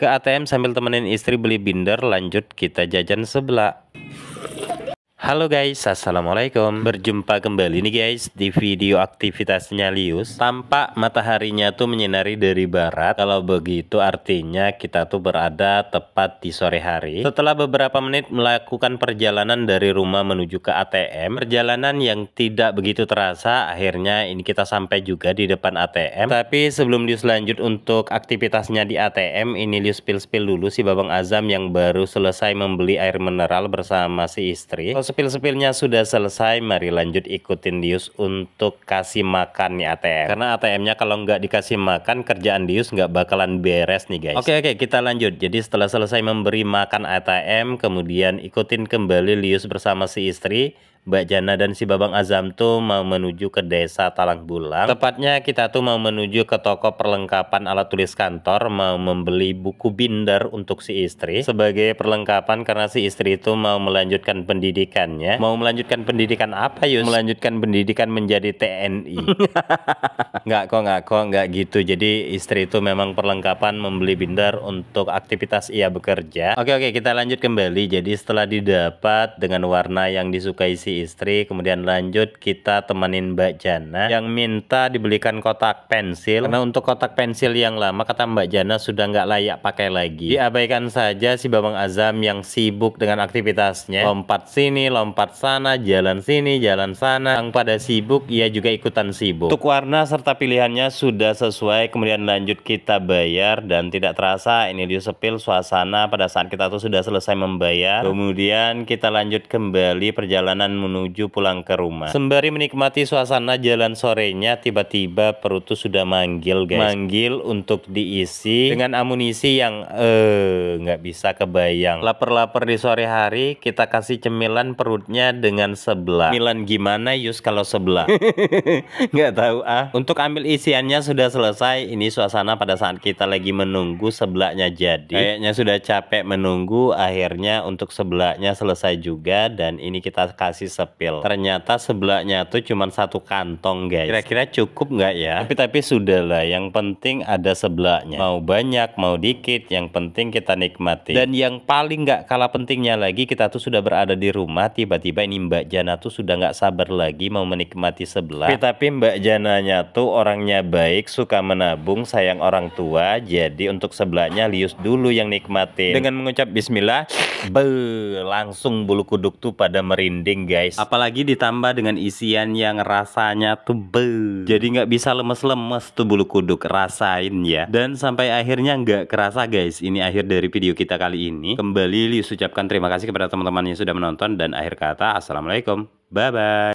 Ke ATM sambil temenin istri beli binder lanjut kita jajan sebelah. Halo guys, Assalamualaikum Berjumpa kembali nih guys di video aktivitasnya Lius Tampak mataharinya tuh menyinari dari barat Kalau begitu artinya kita tuh berada tepat di sore hari Setelah beberapa menit melakukan perjalanan dari rumah menuju ke ATM Perjalanan yang tidak begitu terasa Akhirnya ini kita sampai juga di depan ATM Tapi sebelum Lius lanjut untuk aktivitasnya di ATM Ini Lius spill-spill dulu si Babang Azam yang baru selesai membeli air mineral bersama si istri sepil-sepilnya sudah selesai, mari lanjut ikutin Dius untuk kasih makan nih ATM. Karena ATM-nya kalau nggak dikasih makan, kerjaan Dius nggak bakalan beres nih guys. Oke oke, kita lanjut. Jadi setelah selesai memberi makan ATM, kemudian ikutin kembali Dius bersama si istri Mbak Jana dan si Babang Azam tuh mau menuju ke desa Talang Bulang. Tepatnya kita tuh mau menuju ke toko perlengkapan alat tulis kantor, mau membeli buku binder untuk si istri sebagai perlengkapan karena si istri itu mau melanjutkan pendidikannya. Mau melanjutkan pendidikan apa Yus? Melanjutkan pendidikan menjadi TNI. nggak kok, nggak kok, nggak gitu. Jadi istri itu memang perlengkapan membeli binder untuk aktivitas ia bekerja. Oke oke, kita lanjut kembali. Jadi setelah didapat dengan warna yang disukai si si istri kemudian lanjut kita temenin Mbak Jana yang minta dibelikan kotak pensil karena untuk kotak pensil yang lama kata Mbak Jana sudah nggak layak pakai lagi diabaikan saja si Bambang Azam yang sibuk dengan aktivitasnya lompat sini lompat sana jalan sini jalan sana yang pada sibuk ia juga ikutan sibuk untuk warna serta pilihannya sudah sesuai kemudian lanjut kita bayar dan tidak terasa ini dia sepil suasana pada saat kita tuh sudah selesai membayar kemudian kita lanjut kembali perjalanan menuju pulang ke rumah. Sembari menikmati suasana jalan sorenya, tiba-tiba perut tuh sudah manggil guys. Manggil untuk diisi dengan amunisi yang eh nggak bisa kebayang. Laper-laper di sore hari, kita kasih cemilan perutnya dengan sebelah. Cemilan gimana Yus kalau sebelah? nggak tahu ah. Untuk ambil isiannya sudah selesai. Ini suasana pada saat kita lagi menunggu sebelahnya jadi. Kayaknya sudah capek menunggu, akhirnya untuk sebelahnya selesai juga dan ini kita kasih sepil. Ternyata sebelahnya tuh cuma satu kantong guys. Kira-kira cukup nggak ya? Tapi tapi sudah lah. Yang penting ada sebelahnya. Mau banyak mau dikit, yang penting kita nikmati. Dan yang paling nggak kalah pentingnya lagi kita tuh sudah berada di rumah. Tiba-tiba ini Mbak Jana tuh sudah nggak sabar lagi mau menikmati sebelah. Tapi, tapi Mbak Jananya tuh orangnya baik, suka menabung, sayang orang tua. Jadi untuk sebelahnya Lius dulu yang nikmatin. Dengan mengucap Bismillah, be langsung bulu kuduk tuh pada merinding guys guys. Apalagi ditambah dengan isian yang rasanya tuh Jadi nggak bisa lemes-lemes tuh bulu kuduk rasain ya. Dan sampai akhirnya nggak kerasa guys. Ini akhir dari video kita kali ini. Kembali Lius ucapkan terima kasih kepada teman-teman yang sudah menonton dan akhir kata assalamualaikum. Bye bye.